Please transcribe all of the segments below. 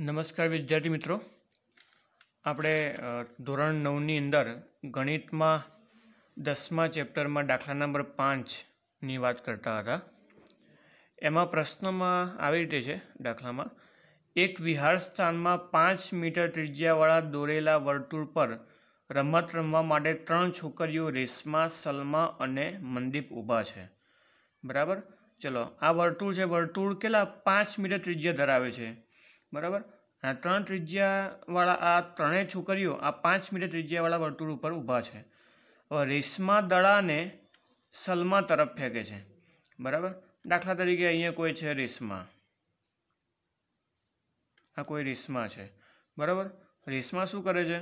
નમસ્કાર વિદ્યાર્થી મિત્રો આપણે ધોરણ નવની અંદર ગણિતમાં દસમા ચેપ્ટરમાં દાખલા નંબર પાંચની વાત કરતા હતા એમાં પ્રશ્નમાં આવી રીતે છે દાખલામાં એક વિહાર સ્થાનમાં પાંચ મીટર ત્રિજ્યાવાળા દોરેલા વર્તુળ પર રમત રમવા માટે ત્રણ છોકરીઓ રેશમા સલમા અને મનદીપ ઊભા છે બરાબર ચલો આ વર્તુળ છે વર્તુળ કેટલા પાંચ મીટર ત્રિજ્યા ધરાવે છે બરાબર આ ત્રણ ત્રિજ્યાવાળા આ ત્રણેય છોકરીઓ આ પાંચ મીટર ત્રિજ્યાવાળા વર્તુળ ઉપર ઊભા છે હવે રેશમા દડાને સલમા તરફ ફેંકે છે બરાબર દાખલા તરીકે અહીંયા કોઈ છે રેશમા આ કોઈ રેશમા છે બરાબર રેશમા શું કરે છે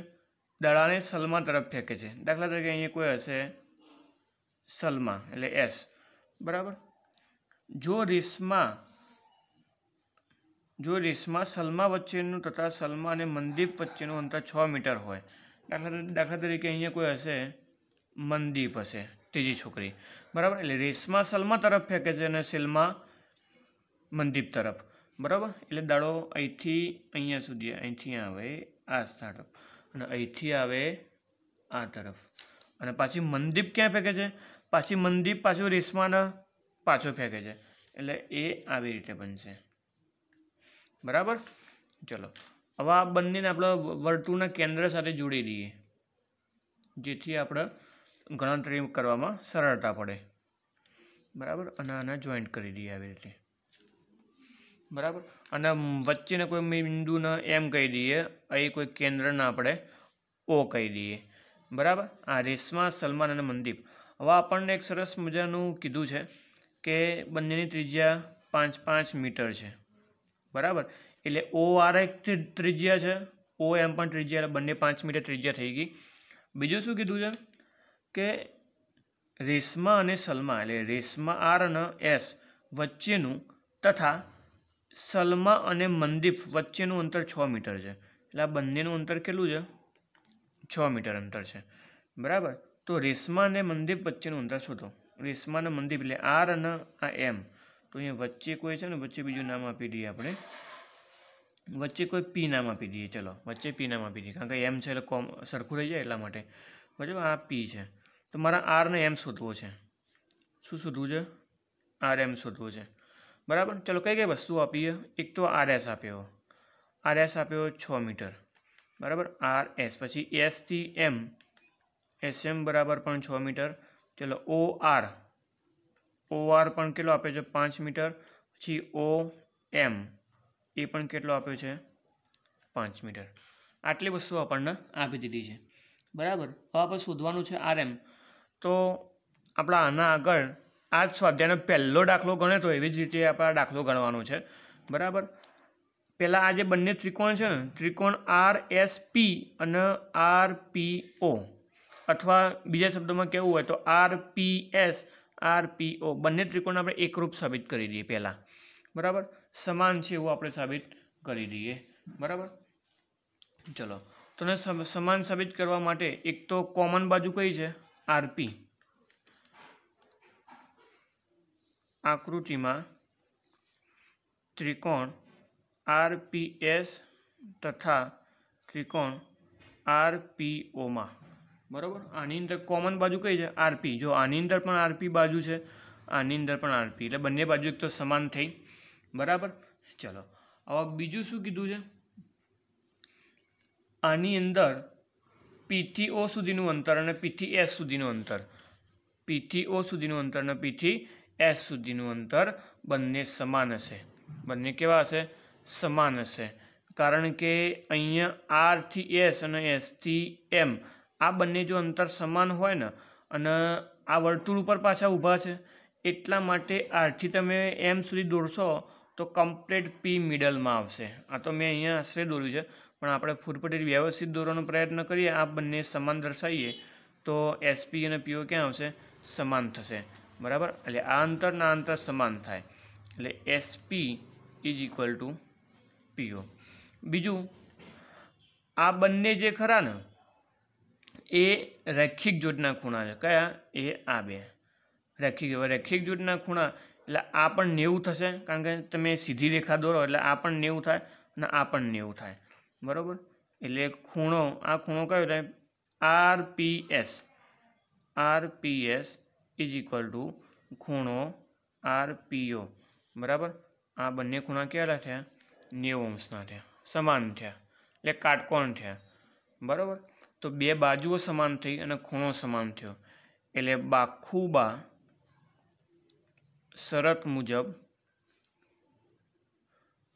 દડાને સલમા તરફ ફેંકે છે દાખલા તરીકે અહીંયા કોઈ હશે સલમા એટલે એસ બરાબર જો રેશમા જો રેસમાં સલમા વચ્ચેનું તથા સલમા અને મનદીપ વચ્ચેનું અંતર છ મીટર હોય દાખલા દાખલા તરીકે અહીંયા કોઈ હશે મનદીપ હશે ત્રીજી છોકરી બરાબર એટલે રેસમાં સલમા તરફ ફેંકે છે અને સિલમા મનદીપ તરફ બરાબર એટલે દાડો અહીંથી અહીંયા સુધી અહીંથી આવે આ તરફ અને અહીંથી આવે આ તરફ અને પાછી મનદીપ ક્યાં ફેંકે છે પાછી મનદીપ પાછું રેસમાના પાછો ફેંકે છે એટલે એ આવી રીતે બનશે બરાબર ચલો હવે આ બંનેને આપણે વર્તુળના કેન્દ્ર સાથે જોડી દઈએ જેથી આપણે ગણતરી કરવામાં સરળતા પડે બરાબર અને આના જોઈન્ટ કરી દઈએ આવી રીતે બરાબર અને વચ્ચેને કોઈ બિંદુને એમ કહી દઈએ અહીં કોઈ કેન્દ્રને આપણે ઓ કહી દઈએ બરાબર આ રેશમા સલમાન અને મનદીપ હવે આપણને એક સરસ મજાનું કીધું છે કે બંનેની ત્રિજ્યા પાંચ પાંચ મીટર છે બરાબર એટલે ઓ આર એક ત્રિજ્યા છે ઓ એમ પણ ત્રિજ્યા એટલે બંને પાંચ મીટર ત્રિજ્યા થઈ ગઈ બીજું શું કીધું છે કે રેશમા અને સલમા એટલે રેશમા આર અને એસ વચ્ચેનું તથા સલમા અને મંદીપ વચ્ચેનું અંતર છ મીટર છે એટલે આ બંનેનું અંતર કેટલું છે છ મીટર અંતર છે બરાબર તો રેશમા અને મંદીપ વચ્ચેનું અંતર શોધો રેશમા અને મંદીપ એટલે આર અને આ એમ તો અહીંયા વચ્ચે કોઈ છે ને વચ્ચે બીજું નામ આપી દઈએ આપણે વચ્ચે કોઈ પી નામ આપી દઈએ ચલો વચ્ચે પી નામ આપી દઈએ કારણ કે એમ છે એટલે કોમ સરખું રહી જાય એટલા માટે બરાબર આ પી છે તો મારા આરને એમ શોધવો છે શું શોધવું છે આર એમ શોધવું છે બરાબર ચલો કઈ કઈ વસ્તુ આપીએ એક તો આર એસ આપ્યો આર એસ આપ્યો છ મીટર બરાબર આર એસ પછી એસથી એમ એસ એમ બરાબર પણ છ મીટર ચલો ઓ આર ઓઆર પણ કેટલો આપ્યો છે પાંચ મીટર પછી ઓ એમ એ પણ કેટલો આપ્યો છે પાંચ મીટર આટલી વસ્તુ આપણને આપી દીધી છે બરાબર હવે આપણે શોધવાનું છે આરએમ તો આપણા આના આગળ આ જ સ્વાધ્યાયનો પહેલો દાખલો ગણે તો એવી જ રીતે આપણે દાખલો ગણવાનો છે બરાબર પહેલાં આ જે બંને ત્રિકોણ છે ને ત્રિકોણ આર એસ પી અને આર પી ઓ અથવા બીજા શબ્દોમાં કહેવું હોય તો આર આરપીઓ બંને ત્રિકોણ આપણે એકરૂપ સાબિત કરી દઈએ પહેલાં બરાબર સમાન છે એવું આપણે સાબિત કરી દઈએ બરાબર ચલો તો સમાન સાબિત કરવા માટે એક તો કોમન બાજુ કઈ છે આરપી આકૃતિમાં ત્રિકોણ આરપીએસ તથા ત્રિકોણ આરપીઓમાં બરાબર આની અંદર કોમન બાજુ કઈ છે આરપી જો આની અંદર પણ આરપી બાજુ છે આની અંદર પણ આરપી એટલે બંને બાજુ એક તો સમાન થઈ બરાબર ચલો હવે બીજું શું કીધું છે આની અંદર પીથી ઓ સુધીનું અંતર અને પીથી એસ સુધીનું અંતર પીથી ઓ સુધીનું અંતર અને પીથી એસ સુધીનું અંતર બંને સમાન હશે બંને કેવા હશે સમાન હશે કારણ કે અહીંયા આરથી એસ અને એસથી એમ આ બંને જો અંતર સમાન હોય ને અને આ વર્તુળ ઉપર પાછા ઊભા છે એટલા માટે આરથી તમે એમ સુધી દોરશો તો કમ્પ્લીટ પી મિડલમાં આવશે આ તો મેં અહીંયા આશરે દોર્યું છે પણ આપણે ફૂટપટ્ટી વ્યવસ્થિત દોરવાનો પ્રયત્ન કરીએ આ બંને સમાન દર્શાવીએ તો એસપી અને પીઓ ક્યાં આવશે સમાન થશે બરાબર એટલે આ અંતર ના અંતર સમાન થાય એટલે એસપી ઇઝ ઇક્વલ ટુ પીઓ બીજું આ બંને જે ખરા ને એ રેખિક જોડના ખૂણા છે કયા એ આ બે રેખિક હવે રૈખિક જોડના ખૂણા એટલે આ પણ નેવું થશે કારણ કે તમે સીધી રેખા દોરો એટલે આ પણ નેવું થાય અને આ પણ નેવું થાય બરાબર એટલે ખૂણો આ ખૂણો કયો થાય R P S R P S is equal to ખૂણો આર પીઓ બરાબર આ બંને ખૂણા કેટલા થયા નેવું અંશના થયા સમાન થયા એટલે કાટકોણ થયા બરાબર તો બે બાજુઓ સમાન થઈ અને ખૂણો સમાન થયો એટલે બાખુબા શરત મુજબ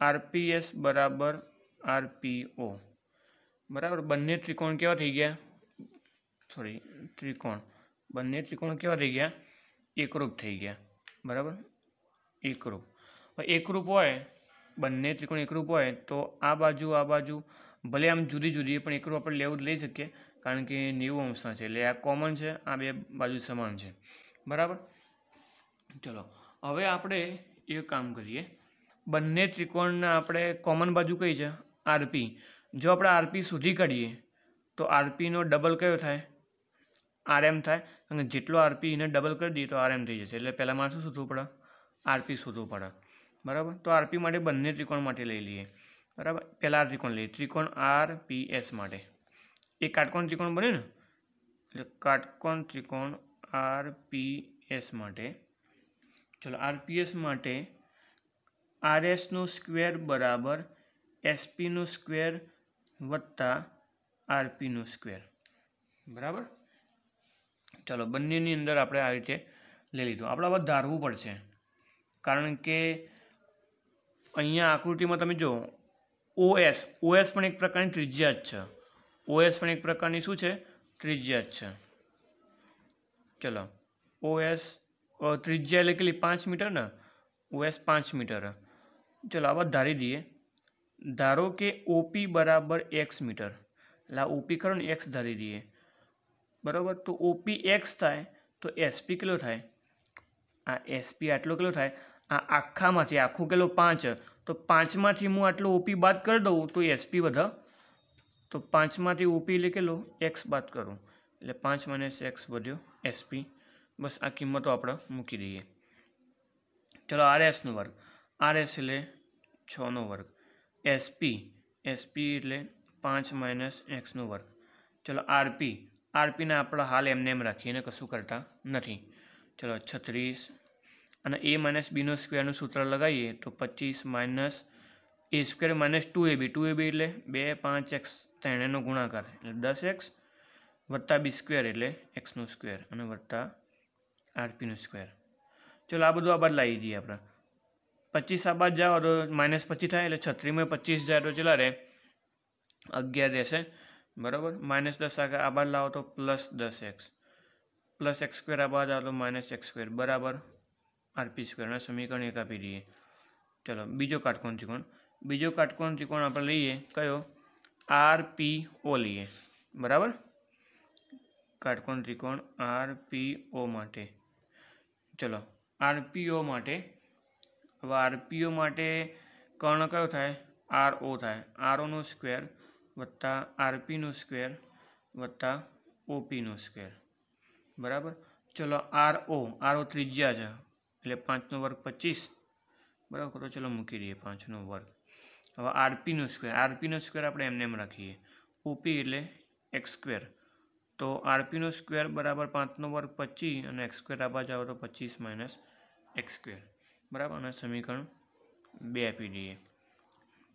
આરપીએસ બરાબર આરપીઓ બરાબર બંને ત્રિકોણ કેવા થઈ ગયા સોરી ત્રિકોણ બંને ત્રિકોણ કેવા થઈ ગયા એકરૂપ થઈ ગયા બરાબર એકરૂપ એકરૂપ હોય બંને ત્રિકોણ એકરૂપ હોય તો આ બાજુ આ બાજુ ભલે આમ જુદી જુદી પણ એકરૂ આપણે લેવું જ લઈ શકીએ કારણ કે નેવું અંશના છે એટલે આ કોમન છે આ બે બાજુ સમાન છે બરાબર ચલો હવે આપણે એ કામ કરીએ બંને ત્રિકોણના આપણે કોમન બાજુ કઈ છે આરપી જો આપણે આરપી શોધી કાઢીએ તો આરપીનો ડબલ કયો થાય આરએમ થાય અને જેટલો આરપી એને ડબલ કરી દઈએ તો આરએમ થઈ જશે એટલે પહેલાં મારે શું શોધવું પડે આરપી શોધવું પડે બરાબર તો આરપી માટે બંને ત્રિકોણ માટે લઈ લઈએ બરાબર પહેલાં આ ત્રિકોણ લઈએ ત્રિકોણ આર પી એસ માટે એ કાટકોણ ત્રિકોણ બને ને એટલે કાટકોણ ત્રિકોણ આર પી એસ માટે ચલો આરપીએસ માટે આર આરએસનું સ્ક્વેર બરાબર એસપીનું સ્ક્વેર વત્તા આરપીનું સ્ક્વેર બરાબર ચલો બંનેની અંદર આપણે આ રીતે લઈ લીધું આપણે હવે ધારવું પડશે કારણ કે અહીંયા આકૃતિમાં તમે જુઓ ઓએસ ઓએસ પણ એક પ્રકારની ત્રિજ્યા જ છે ઓએસ પણ એક પ્રકારની શું છે ત્રિજ્યા જ છે ચલો ઓએસ ત્રિજ્યા એટલે કેટલી પાંચ મીટર ને ઓએસ પાંચ મીટર ચલો આવા ધારી દઈએ ધારો કે ઓપી બરાબર એક્સ મીટર એટલે આ ઓપી કરો ને એક્સ ધારી દઈએ બરાબર તો ઓપી એક્સ થાય તો એસપી કેટલો થાય આ એસપી આટલો કેટલો થાય આ આખામાંથી આખું કેટલો પાંચ તો પાંચમાંથી હું આટલો ઓપી બાદ કરી દઉં તો એસપી બધા તો પાંચમાંથી ઓપી એટલે કેટલો એક્સ બાદ કરું એટલે પાંચ માઇનસ એક્સ વધ્યો એસપી બસ આ કિંમતો આપણે મૂકી દઈએ ચલો આરએસનો વર્ગ આર એસ એટલે છનો વર્ગ એસપી એસપી એટલે પાંચ માઇનસ એક્સનો વર્ગ ચલો આરપી આરપીને આપણે હાલ એમને એમ રાખીએ ને કશું કરતા નથી ચલો છત્રીસ અને એ માઇનસ બીનો સ્ક્વેરનું સૂત્ર લગાવીએ તો પચીસ minus A square minus two AB two AB એટલે બે પાંચ એક્સ ત્રણેનો ગુણાકાર એટલે દસ એક્સ વત્તા બી સ્ક્વેર એટલે એક્સનું સ્ક્વેર અને વત્તા આરપીનું સ્ક્વેર ચલો આ બધું આ બાદ લાવી દઈએ આપણે પચીસ આ બાદ જાઓ તો માઇનસ પચીસ થાય એટલે છત્રીમાં પચીસ જાય તો ચલા રહે અગિયાર રહેશે બરાબર માઇનસ દસ આગળ આ બાદ લાવો તો પ્લસ દસ એક્સ પ્લસ એક્સ સ્ક્વેર આ બાદ આવો તો માઇનસ એક્સ સ્ક્વેર બરાબર આરપી સ્ક્વેરના સમીકરણ એક આપી દઈએ ચલો બીજો કાટકોણ ત્રિકોણ બીજો કાટકોણ ત્રિકોણ આપણે લઈએ કયો આર પી ઓ લઈએ બરાબર કાટકોણ ત્રિકોણ આર પી ઓ માટે ચલો આરપીઓ માટે હવે આરપીઓ માટે કર્ણ કયો થાય આર ઓ થાય આરઓનો સ્ક્વેર વત્તા આરપીનો સ્ક્વેર વત્તા ઓપીનો સ્ક્વેર બરાબર ચલો આર ઓ આર ઓ ત્રિજ્યા છે એટલે પાંચનો વર્ગ પચીસ બરાબર કરો ચલો મૂકી દઈએ પાંચનો વર્ગ હવે આરપીનો સ્ક્વેર આરપીનો સ્ક્વેર આપણે એમને એમ રાખીએ ઓપી એટલે એક્સ સ્ક્વેર તો આરપીનો સ્ક્વેર બરાબર પાંચનો વર્ગ પચીસ અને એક્સ સ્ક્વેર આપવા જાઓ તો પચીસ માઇનસ એક્સ સ્ક્વેર બરાબર અને સમીકરણ બે આપી દઈએ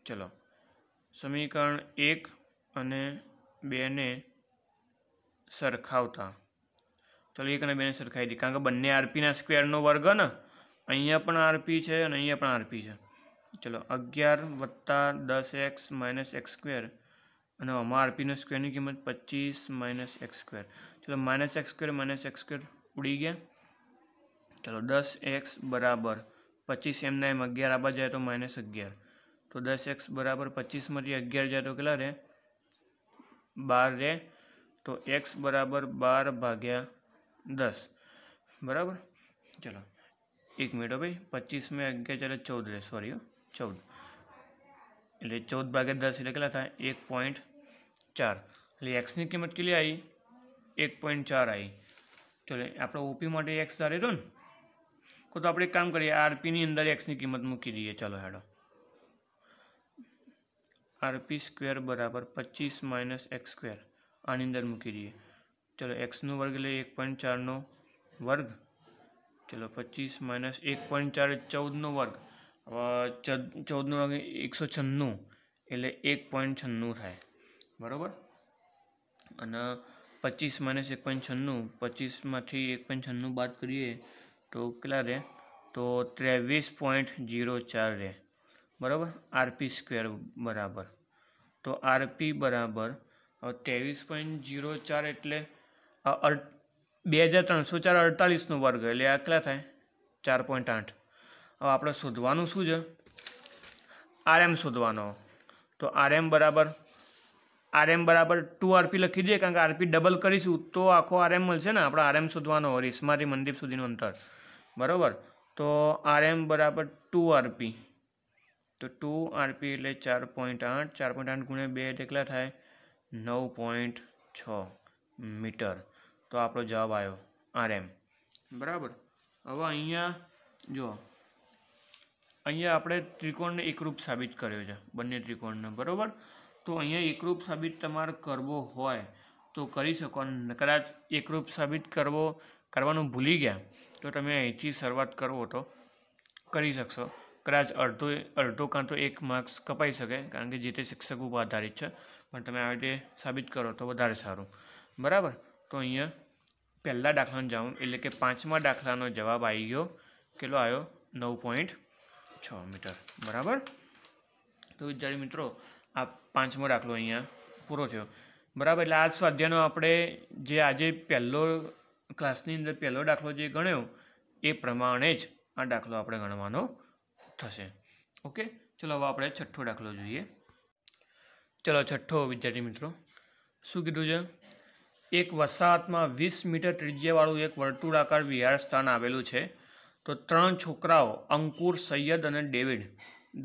ચલો સમીકરણ એક અને બેને સરખાવતા ચાલો એક અને બેને સરખાવી દઈએ કારણ કે બંને આરપીના સ્ક્વેરનો વર્ગ ને અહીંયા પણ આરપી છે અને અહીંયા પણ આરપી છે ચલો અગિયાર વત્તા દસ એક્સ માઇનસ એક્સ સ્ક્વેર અને આમાં આરપીનો સ્કવેરની કિંમત પચીસ માઇનસ એક્સ સ્ક્વેર ચલો minus X square minus X square ઉડી ગયા ચલો દસ એક્સ બરાબર પચીસ એમના એમ અગિયાર આબા જાય તો માઇનસ અગિયાર તો દસ એક્સ બરાબર પચીસમાંથી અગિયાર જાય તો કેટલા રહે બાર રહે તો એક્સ બરાબર બાર ભાગ્યા 10 बराबर चलो एक मिनट हो भाई 25 में 11 गया चलो 14 सॉरी 14 એટલે 14 भाग 10 निकला था 1.4 यानी x ની કિંમત કેટલી આવી 1.4 આવી चलो આપણે op માં x ધરે જોન તો આપણે એક કામ કરીએ rp ની અંદર x ની કિંમત મૂકી દઈએ ચાલો હેડો rp² = 25 - x² આની અંદર મૂકી દઈએ ચલો એક્સનો વર્ગ એટલે એક પોઈન્ટ ચારનો વર્ગ ચલો પચીસ માઇનસ એક પોઈન્ટ ચાર ચૌદનો વર્ગ હવે ચૌદનો વર્ગ એકસો છન્નું એટલે એક પોઈન્ટ છન્નું થાય બરાબર અને પચીસ માઇનસ એક પોઈન્ટ છન્નું પચીસમાંથી એક પોઈન્ટ છન્નું બાદ કરીએ તો કેટલા રહે તો ત્રેવીસ પોઈન્ટ જીરો ચાર રહે બરાબર આરપી સ્ક્વેર બરાબર તો આરપી બરાબર હવે ત્રેવીસ પોઈન્ટ ઝીરો ચાર એટલે બે હજાર ત્રણસો ચાર અડતાલીસનું વર્ગ એટલે આ કેટલા થાય ચાર પોઈન્ટ આઠ હવે આપણે શોધવાનું શું છે આરએમ શોધવાનો તો આરએમ બરાબર આરએમ બરાબર ટુ આરપી લખી દઈએ કારણ કે આરપી ડબલ કરીશું તો આખો આરએમ મળશે ને આપણે આરએમ શોધવાનો રેસમાંથી મંદિર સુધીનું અંતર બરાબર તો આરએમ બરાબર ટુ આરપી તો ટુ આરપી એટલે ચાર પોઈન્ટ આઠ ચાર પોઈન્ટ આઠ ગુણ્યા બે એટલે કેટલા થાય નવ પોઈન્ટ છ મીટર તો આપણો જવાબ આવ્યો આર એમ બરાબર હવે અહીંયા જો અહીંયા આપણે ત્રિકોણને એકરૂપ સાબિત કર્યો છે બંને ત્રિકોણને બરાબર તો અહીંયા એકરૂપ સાબિત તમારે કરવો હોય તો કરી શકો કદાચ એકરૂપ સાબિત કરવો કરવાનું ભૂલી ગયા તો તમે અહીંથી શરૂઆત કરવો તો કરી શકશો કદાચ અડધો અડધો કાં તો એક માર્ક્સ કપાઈ શકે કારણ કે જે તે શિક્ષક ઉપર આધારિત છે પણ તમે આવી રીતે સાબિત કરો તો વધારે સારું બરાબર તો અહીંયા પહેલાં દાખલાનો જવાબ એટલે કે પાંચમા દાખલાનો જવાબ આવી ગયો કેટલો આવ્યો નવ પોઈન્ટ છ મીટર બરાબર તો વિદ્યાર્થી મિત્રો આ પાંચમો દાખલો અહીંયા પૂરો થયો બરાબર એટલે આ સ્વાધ્યાયનો આપણે જે આજે પહેલો ક્લાસની અંદર પહેલો દાખલો જે ગણ્યો એ પ્રમાણે જ આ દાખલો આપણે ગણવાનો થશે ઓકે ચલો હવે આપણે છઠ્ઠો દાખલો જોઈએ ચલો છઠ્ઠો વિદ્યાર્થી મિત્રો શું કીધું છે એક વસાહતમાં વીસ મીટર ત્રિજ્યાવાળું એક વર્તુળાકાર વિહાર સ્થાન આવેલું છે તો ત્રણ છોકરાઓ અંકુર સૈયદ અને ડેવિડ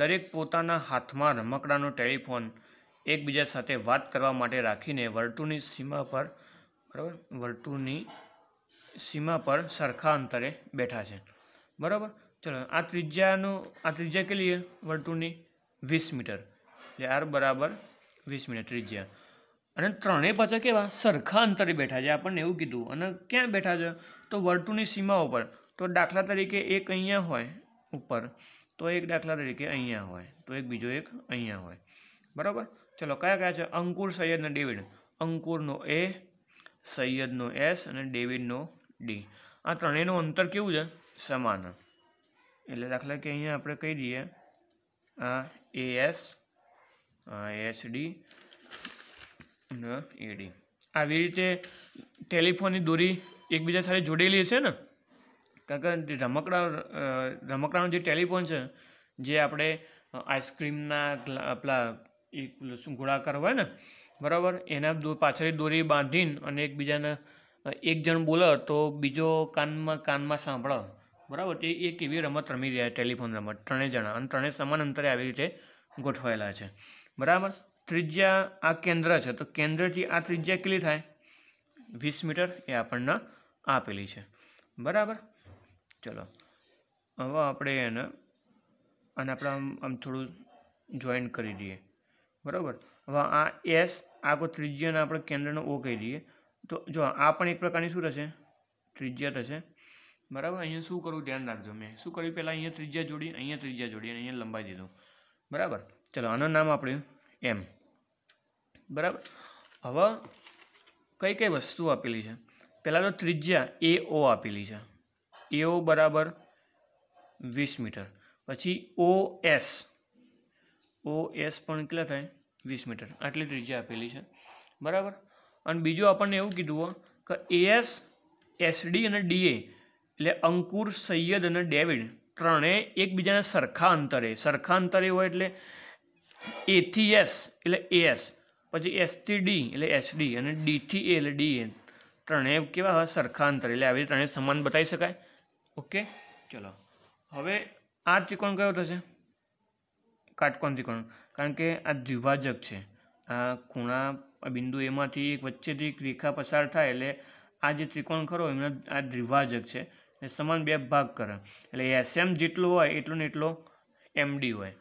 દરેક પોતાના હાથમાં રમકડાનો ટેલિફોન એકબીજા સાથે વાત કરવા માટે રાખીને વર્તુળની સીમા પર બરાબર વર્તુળની સીમા પર સરખા અંતરે બેઠા છે બરાબર ચલો આ ત્રિજ્યાનું આ ત્રિજ્યા કેટલી વર્તુળની વીસ મીટર એટલે આર બરાબર વીસ મીટર ત્રિજ્યા અને ત્રણેય પાછા કેવા સરખા અંતરે બેઠા છે આપણને એવું કીધું અને ક્યાં બેઠા છે તો વર્તુળની સીમા ઉપર તો દાખલા તરીકે એક અહીંયા હોય ઉપર તો એક દાખલા તરીકે અહીંયા હોય તો એક બીજો એક અહીંયા હોય બરાબર ચલો કયા કયા છે અંકુર સૈયદનો ડેવિડ અંકુરનો એ સૈયદનો એસ અને ડેવિડનો ડી આ ત્રણેયનું અંતર કેવું છે સમાન એટલે દાખલા કે અહીંયા આપણે કહી દઈએ આ A S S D AD આવી રીતે ટેલિફોનની દોરી એકબીજા સાથે જોડેલી હશે ને કારણ કે રમકડા રમકડાનું જે ટેલિફોન છે જે આપણે આઈસ્ક્રીમના આપણા એક શું ગોળાકાર હોય ને બરાબર એના પાછળની દોરી બાંધીને અને એકબીજાને એક જણ બોલે તો બીજો કાનમાં કાનમાં સાંભળો બરાબર તે એક એવી રમત રમી રહ્યા ટેલિફોન રમત ત્રણેય જણા અને ત્રણેય સમાન અંતરે આવી રીતે ગોઠવાયેલા છે બરાબર ત્રિજ્યા આ કેન્દ્ર છે તો કેન્દ્રથી આ ત્રિજ્યા કેટલી થાય વીસ મીટર એ આપણને આપેલી છે બરાબર ચલો હવે આપણે એને અને આપણે આમ આમ થોડું જોઈન કરી દઈએ બરાબર હવે આ એસ આ કોઈ ત્રિજ્યાને આપણે કેન્દ્રનો ઓ કહી દઈએ તો જો આ પણ એક પ્રકારની શું થશે ત્રિજ્યા થશે બરાબર અહીંયા શું કરવું ધ્યાન રાખજો મેં શું કર્યું પહેલાં અહીંયા ત્રિજ્યા જોડી અહીંયા ત્રિજ્યા જોડી અને અહીંયા લંબાઈ દીધું બરાબર ચલો આનું નામ આપણું એમ બરાબર હવે કઈ કઈ વસ્તુ આપેલી છે પહેલાં તો ત્રિજ્યા એ ઓ આપેલી છે એ ઓ બરાબર વીસ મીટર પછી ઓ એસ ઓ એસ પણ કેટલા થાય વીસ મીટર આટલી ત્રિજ્યા આપેલી છે બરાબર અને બીજું આપણને એવું કીધું હોય કે એસ એસડી અને ડીએ એટલે અંકુર સૈયદ અને ડેવિડ ત્રણેય એકબીજાના સરખા અંતરે સરખા અંતરે હોય એટલે એથી એસ એટલે એ એસ પછી એસટી ડી એટલે એસડી અને ડીથી એ એટલે ડી એન ત્રણેય કેવા હોય સરખા અંતર એટલે આવી ત્રણેય સમાન બતાવી શકાય ઓકે ચલો હવે આ ત્રિકોણ કયો થશે કાટકોણ ત્રિકોણ કારણ કે આ દ્વિભાજક છે આ ખૂણા બિંદુ એમાંથી એક વચ્ચેથી એક રેખા પસાર થાય એટલે આ જે ત્રિકોણ ખરો એમનો આ દ્વિભાજક છે એ સમાન બે ભાગ કરે એટલે એસએમ જેટલો હોય એટલો ને એટલો એમડી હોય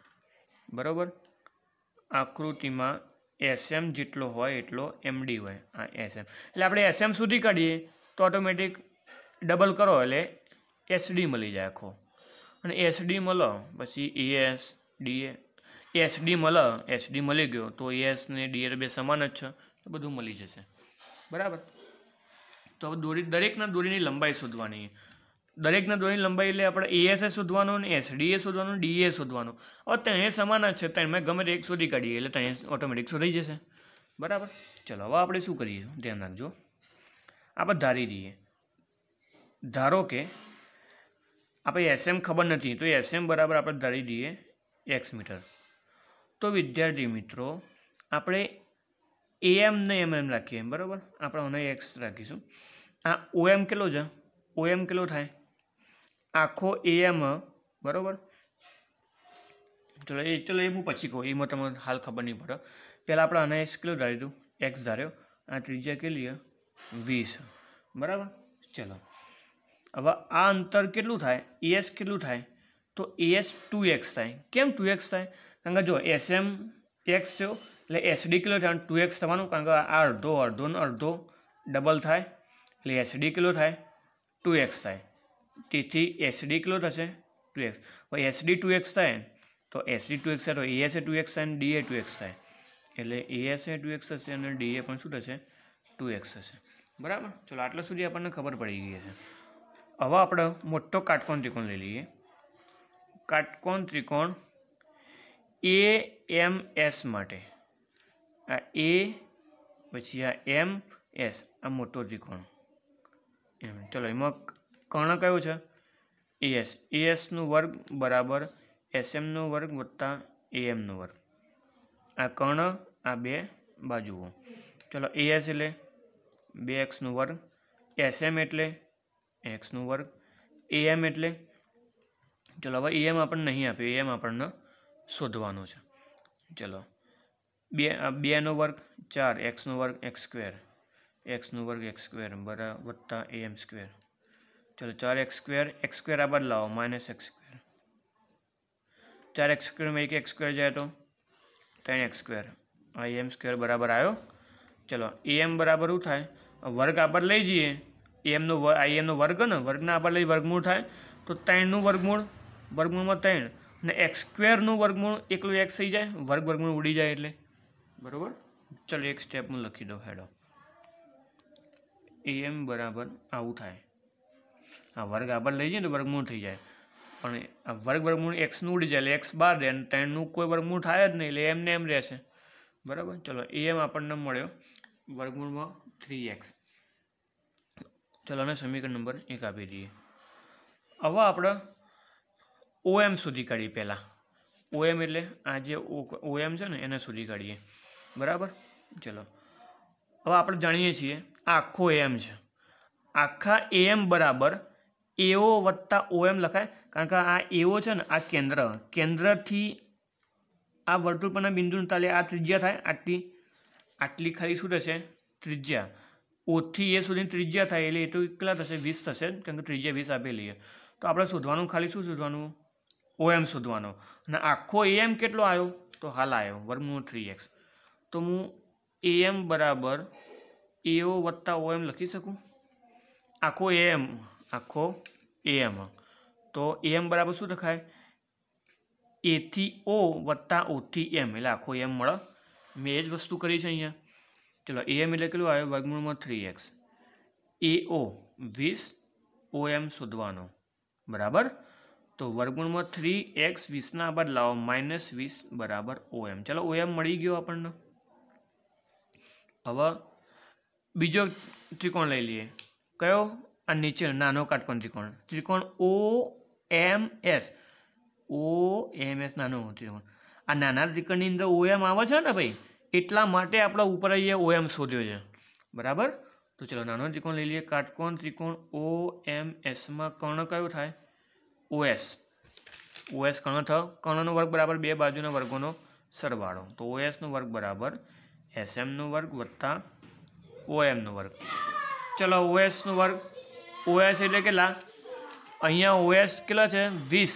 બરાબર આકૃતિમાં એસએમ જેટલો હોય એટલો એમડી હોય આ એસએમ એટલે આપણે એસએમ સુધી કાઢીએ તો ઓટોમેટિક ડબલ કરો એટલે એસડી મળી જાય આખો અને એસડી મળો પછી એએસ ડીએ એસડી મળો એસડી મળી ગયો તો એએસ ને ડીએ બે સમાન જ છે તો બધું મળી જશે બરાબર તો દોરી દરેકના દોરીની લંબાઈ શોધવાની છે દરેકના દોરીની લંબાઈ એટલે આપણે એએસએ શોધવાનું અને એસ ડીએ શોધવાનું ડીએ શોધવાનું હવે ત્રણે સમાન જ છે ત્રણે ગમે તે એક શોધી કાઢીએ એટલે ત્રણે ઓટોમેટિક શોધાઈ જશે બરાબર ચલો હવે આપણે શું કરીએ ધ્યાન રાખજો આપણે ધારી દઈએ ધારો કે આપણે એસએમ ખબર નથી તો એસએમ બરાબર આપણે ધારી દઈએ એક્સ મીટર તો વિદ્યાર્થી મિત્રો આપણે ને એમ એમ રાખીએ બરાબર આપણે ઓને એક્સ રાખીશું આ ઓએમ કેટલો છે ઓએમ કેટલો થાય આખો એમ બરાબર ચલો એ ચલો એ હું પછી કહું એમાં તમને હાલ ખબર નહીં પડે પહેલાં આપણે આને એક્સ કિલો ધાર્યું હતું એક્સ ધાર્યો આ ત્રીજા કેટલી વીસ બરાબર ચલો હવે આ અંતર કેટલું થાય એસ કેટલું થાય તો એસ ટુ એક્સ થાય કેમ ટુ એક્સ થાય કારણ કે જો એસએમ એક્સ થયો એટલે એસડી કિલો થાય ટુ એક્સ થવાનું કારણ કે આ અડધો અડધો અડધો ડબલ થાય એટલે એસડી કિલો થાય ટુ એક્સ થાય તેથી એસડી કેટલો થશે ટુ એક્સ હવે એસડી ટુ એક્સ થાય તો એસડી ટુ એક્સ થાય તો એએસએ ટુ એક્સ થાય અને ડીએ ટુ એક્સ થાય એટલે એએસએ ટુ એક્સ થશે અને ડીએ પણ શું થશે ટુ એક્સ થશે બરાબર ચલો આટલા સુધી આપણને ખબર પડી ગઈ છે હવે આપણે મોટો કાટકોણ ત્રિકોણ લઈ લઈએ કાટકોણ ત્રિકોણ એ એમ એસ માટે આ એ પછી આ એમ એસ આ મોટો ત્રિકોણ એમ ચલો એમાં કર્ણ કયું છે એએસ e એએસનું e વર્ગ બરાબર એસએમનો વર્ગ વત્તા એએમનો વર્ગ આ કર્ણ આ બે બાજુઓ ચલો એએસ e એટલે બે એક્સનો વર્ગ એસએમ એટલે એક્સનો વર્ગ એએમ એટલે ચલો હવે એએમ આપણને નહીં આપ્યો એએમ આપણને શોધવાનો છે ચલો બે બેનો વર્ગ ચાર એક્સનો વર્ગ એક્સ સ્ક્વેર એક્સનો વર્ગ એક્સ સ્ક્વેર બરા વત્તા એએમ સ્ક્વેર ચલો ચાર એક્સ સ્ક્વેર એક્સ સ્ક્વેર આ બદલાવો માઇનસ એક્સ સ્ક્વેર ચાર એક્સ સ્ક્વેર મેં એક એક્સ સ્ક્વેર જાય તો ત્રણ એક્સ સ્ક્વેર એમ સ્ક્વેર બરાબર આવ્યો ચલો એમ બરાબર શું થાય વર્ગ આપણે લઈ જઈએ એમનો આઈ એમનો વર્ગ ને વર્ગના આપણે લઈ વર્ગમૂળ થાય તો ત્રણનું વર્ગમૂળ વર્ગમૂળમાં ત્રણ અને એક્સ સ્ક્વેરનું વર્ગમૂળ એકલું એક્સ થઈ જાય વર્ગ વર્ગમૂળ ઉડી જાય એટલે બરાબર ચલો એક સ્ટેપ હું લખી દઉં હેડો એમ બરાબર આવું થાય આ વર્ગ આગળ લઈ જઈએ તો વર્ગમૂળ થઈ જાય પણ વર્ગ વર્ગમૂળ એક્સનું ઉડી જાય એટલે એક્સ બાર રહે અને ત્રણનું કોઈ વર્ગમૂળ થાય જ નહીં એટલે એમને એમ રહેશે બરાબર ચલો એ એમ આપણને મળ્યો વર્ગમૂળમાં થ્રી એક્સ ચલો આને સમીકરણ નંબર એક આપી દઈએ હવે આપણે ઓએમ સુધી કાઢીએ પહેલાં ઓએમ એટલે આ જે ઓએમ છે ને એને સુધી કાઢીએ બરાબર ચલો હવે આપણે જાણીએ છીએ આખો એમ છે આખા એમ બરાબર એઓ વત્તા ઓએમ લખાય કારણ કે આ એઓ છે ને આ કેન્દ્ર કેન્દ્રથી આ વર્તુળ પરના બિંદુનું તાલે આ ત્રિજ્યા થાય આટલી આટલી ખાલી શું થશે ત્રિજ્યા ઓથી એ સુધીની ત્રિજ્યા થાય એટલે એ તો કેટલા થશે વીસ થશે કારણ કે ત્રિજ્યા વીસ આપેલી છે તો આપણે શોધવાનું ખાલી શું શોધવાનું ઓએમ શોધવાનો અને આખો એએમ કેટલો આવ્યો તો હાલ આવ્યો વર્ગમૂળ થ્રી એક્સ તો હું એએમ બરાબર એઓ વત્તા ઓએમ લખી શકું આખો એએમ આખો એમ તો એમ બરાબર શું લખાય એથી ઓ વત્તા ઓથી એમ એટલે આખો એમ મળે મેં એ જ વસ્તુ કરી છે અહીંયા ચલો એમ એટલે કેટલું આવ્યું વર્ગમૂળમાં થ્રી એક્સ એ ઓ વીસ ઓ એમ શોધવાનો બરાબર તો વર્ગમૂળમાં થ્રી એક્સ વીસના બદલાવો માઇનસ વીસ બરાબર ઓ એમ ચલો ઓ એમ મળી ગયો આપણને હવે બીજો ત્રિકોણ લઈ લઈએ કયો આ નીચે નાનો કાટકોણ ત્રિકોણ ત્રિકોણ ઓ M S O M S નાનો ત્રિકોણ આ નાના ત્રિકોણની અંદર ઓએમ આવે છે ને ભાઈ એટલા માટે આપણા ઉપર અહીંયા ઓએમ શોધ્યો છે બરાબર તો ચલો નાનો ત્રિકોણ લઈ લઈએ કાટકોણ ત્રિકોણ ઓ એમ એસમાં કર્ણ કયો થાય ઓએસ ઓએસ કર્ણ થયો કર્ણનો વર્ગ બરાબર બે બાજુના વર્ગોનો સરવાળો તો ઓએસનો વર્ગ બરાબર એસ એસએમનો વર્ગ વત્તા ઓએમનો વર્ગ ચલો ઓએસનો વર્ગ ઓએસ એટલે કેટલા અહીંયા ઓએસ કેટલા છે વીસ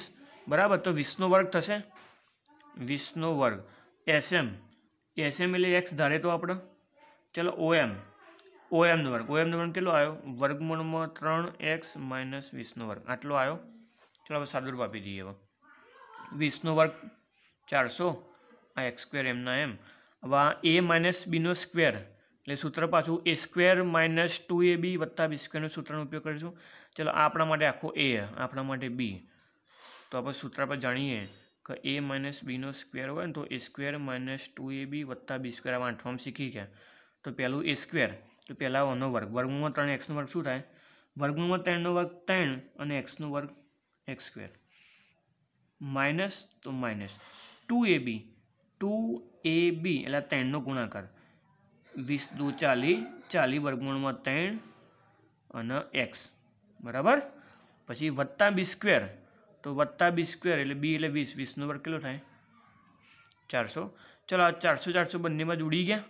બરાબર તો વીસનો વર્ગ થશે વીસનો વર્ગ એસએમ એસએમ એટલે એક્સ ધારે તો આપણે ચલો ઓએમ ઓએમનો વર્ગ ઓએમનો વર્ગ કેટલો આવ્યો વર્ગમૂળમાં ત્રણ એક્સ માઇનસ વીસનો વર્ગ આટલો આવ્યો ચલો હવે સાદુરૂપ આપી દઈએ હવે વીસનો વર્ગ ચારસો આ એક્સ સ્ક્વેર એમના એમ હવે આ એ માઇનસ બીનો સ્ક્વેર એટલે સૂત્ર પાછું A square minus two A B વત્તા બી સ્ક્વેરનું સૂત્રનો ઉપયોગ કરીશું ચલો આપણા માટે આખો એ આપણા માટે બી તો આપણે સૂત્ર પર જાણીએ કે એ માઇનસ બીનો સ્ક્વેર હોય ને તો A square minus two A B વત્તા બી સ્ક્વેર આપણે આઠમાં શીખી ગયા તો પહેલું એ સ્ક્વેર તો પહેલાં ઓનો વર્ગ વર્ગમૂળમાં ત્રણ એક્સનો વર્ગ શું થાય વર્ગમૂળમાં ત્રણનો વર્ગ ત્રણ અને એક્સનો વર્ગ એક્સ સ્ક્વેર માઇનસ તો minus two A B two A B એટલે ત્રણનો ગુણાકાર વીસ દુ ચાલી ચાલી વર્ગમૂળમાં ત્રણ અને એક્સ બરાબર પછી વત્તા બી સ્ક્વેર તો વત્તા બી સ્ક્વેર એટલે બી એટલે વીસ વીસનો વર્ગ કેટલો થાય ચારસો ચલો આ ચારસો ચારસો બંનેમાં જ ઉડી ગયા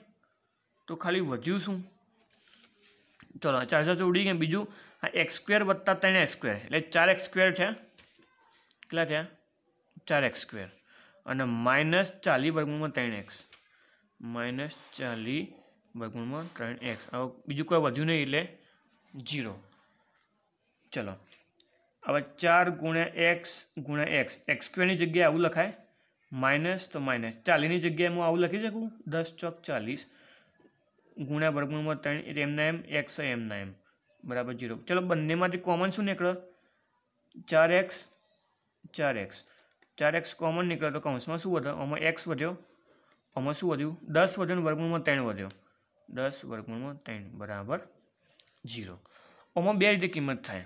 તો ખાલી વધ્યું શું ચલો ચારસો ચારસો ઉડી ગયા બીજું આ એક્સ સ્ક્વેર વત્તા ત્રણ એક્સ સ્ક્વેર એટલે ચાર એક્સ સ્ક્વેર છે કેટલા થયા ચાર એક્સ સ્ક્વેર અને માઇનસ ચાલી વર્ગમાં ત્રણ એક્સ માઇનસ ચાલી વર્ગમૂળમાં ત્રણ એક્સ હવે બીજું કોઈ વધ્યું નહીં એટલે જીરો ચલો હવે ચાર ગુણ્યા એક્સ ગુણ્યા એક્સ એક્સ સ્ક્વેરની જગ્યાએ આવું લખાય માઇનસ તો માઇનસ ચાલીની જગ્યાએ હું આવું લખી શકું દસ ચોક ચાલીસ ગુણ્યા વર્ગમૂળમાં ત્રણ એટલે એમના એમ એક્સ એમના એમ બરાબર જીરો ચલો બંનેમાંથી કોમન શું નીકળો ચાર એક્સ ચાર એક્સ ચાર એક્સ કોમન નીકળ્યો તો કૌંસમાં શું વધ્યો આમાં એક્સ વધ્યો આમાં શું વધ્યું દસ વધ્યો વર્ગમૂળમાં ત્રણ વધ્યો દસ વર્ગમૂળમાં ત્રણ બરાબર જીરો ઓમાં બે રીતે કિંમત થાય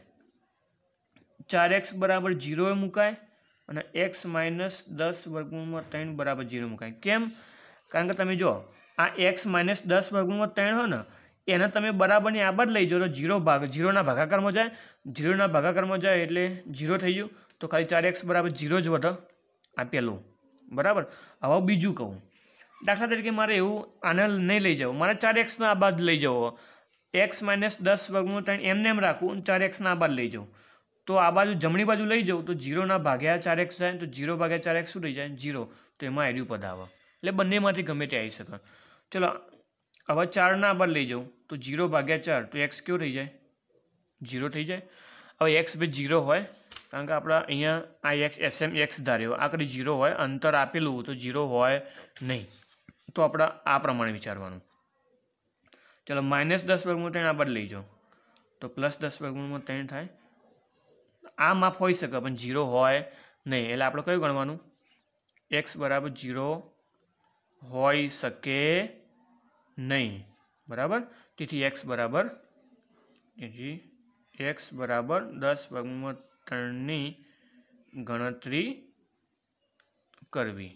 ચાર એક્સ બરાબર જીરોએ મુકાય અને એક્સ માઇનસ દસ વર્ગમૂળમાં ત્રણ બરાબર જીરો મુકાય કેમ કારણ કે તમે જો આ એક્સ માઇનસ દસ વર્ગમૂળમાં ત્રણ હોય ને એને તમે બરાબરની આબર લઈ જાઓ તો જીરો ભાગ જીરોના ભાગાકારમાં જાય ઝીરોના ભાગાકારમાં જાય એટલે ઝીરો થઈ ગયું તો ખાલી ચાર એક્સ બરાબર ઝીરો જ વધો આપેલું પહેલું બરાબર હવે બીજું કહું દાખલા તરીકે મારે એવું આને નહીં લઈ જવું મારે ચાર એક્સના આ બાદ લઈ જવો એક્સ માઇનસ દસ વર્ગનું ત્રણ એમને એમ રાખવું ચાર એક્સના આ લઈ જવું તો આ બાજુ જમણી બાજુ લઈ જવું તો જીરોના ભાગ્યા ચાર એક્સ જાય તો જીરો ભાગ્યા ચાર એક્સ શું થઈ જાય જીરો તો એમાં એર્યું પદ આવે એટલે બંનેમાંથી ગમે તે આવી શકે ચલો હવે ચારના બાદ લઈ જવું તો જીરો ભાગ્યા ચાર તો એક્સ કયો થઈ જાય જીરો થઈ જાય હવે એક્સ બે જીરો હોય કારણ કે આપણે અહીંયા આ એક્સ એસએમ એક્સ ધાર્યો આકડી જીરો હોય અંતર આપેલું તો જીરો હોય નહીં તો આપણે આ પ્રમાણે વિચારવાનું ચલો માઇનસ દસ વર્ગમાં ત્રણ આ લઈ જો તો પ્લસ દસ વર્ગમૂળમાં ત્રણ થાય આ માપ હોઈ શકે પણ જીરો હોય નહીં એટલે આપણે કયું ગણવાનું એક્સ બરાબર જીરો હોઈ શકે નહીં બરાબર તેથી એક્સ બરાબર તેથી એક્સ બરાબર દસ વર્ગમૂળમાં ત્રણની ગણતરી કરવી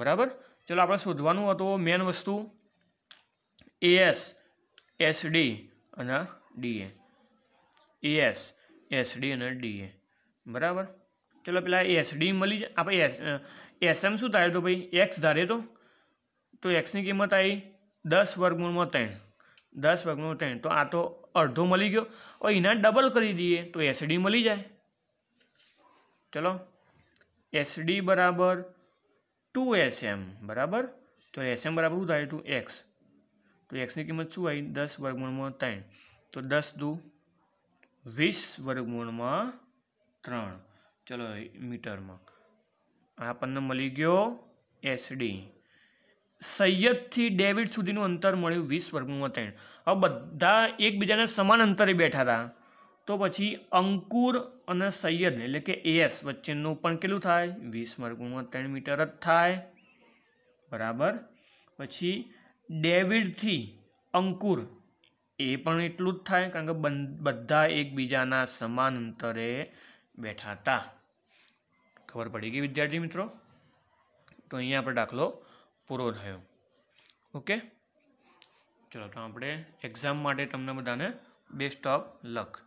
બરાબર ચલો આપણે શોધવાનું હતું મેન વસ્તુ એએસ એસડી અને ડીએ એએસ એસડી અને ડીએ બરાબર ચલો પેલા એસડી મળી જાય આપણે એસ એસએમ શું થાય તો ભાઈ એક્સ ધારે તો તો એક્સની કિંમત આવી દસ વર્ગમૂળમાં ત્રણ દસ વર્ગમૂળ ત્રણ તો આ તો અડધો મળી ગયો એના ડબલ કરી દઈએ તો એસડી મળી જાય ચલો એસડી બરાબર ટુ એસ એમ બરાબર તો એસ એમ બરાબર શું થાય ટુ એક્સ તો એક્સની કિંમત શું આવી દસ વર્ગમૂળમાં ત્રણ તો દસ દુ વીસ વર્ગમૂળમાં ત્રણ ચલો મીટરમાં આપણને મળી ગયો એસડી સૈયદથી ડેવિડ સુધીનું અંતર મળ્યું વીસ વર્ગમૂળમાં ત્રણ હવે બધા એકબીજાના સમાન અંતરે બેઠા હતા તો પછી અંકુર અને સૈયદ એટલે કે એએસ વચ્ચેનું પણ કેટલું થાય વીસ વર્ગમાં ત્રણ મીટર જ થાય બરાબર પછી ડેવિડથી અંકુર એ પણ એટલું જ થાય કારણ કે બધા એકબીજાના સમાન અંતરે બેઠા હતા ખબર પડી ગઈ વિદ્યાર્થી મિત્રો તો અહીંયા આપણે દાખલો પૂરો થયો ઓકે ચલો તો આપણે એક્ઝામ માટે તમને બધાને બેસ્ટ ઓફ લખ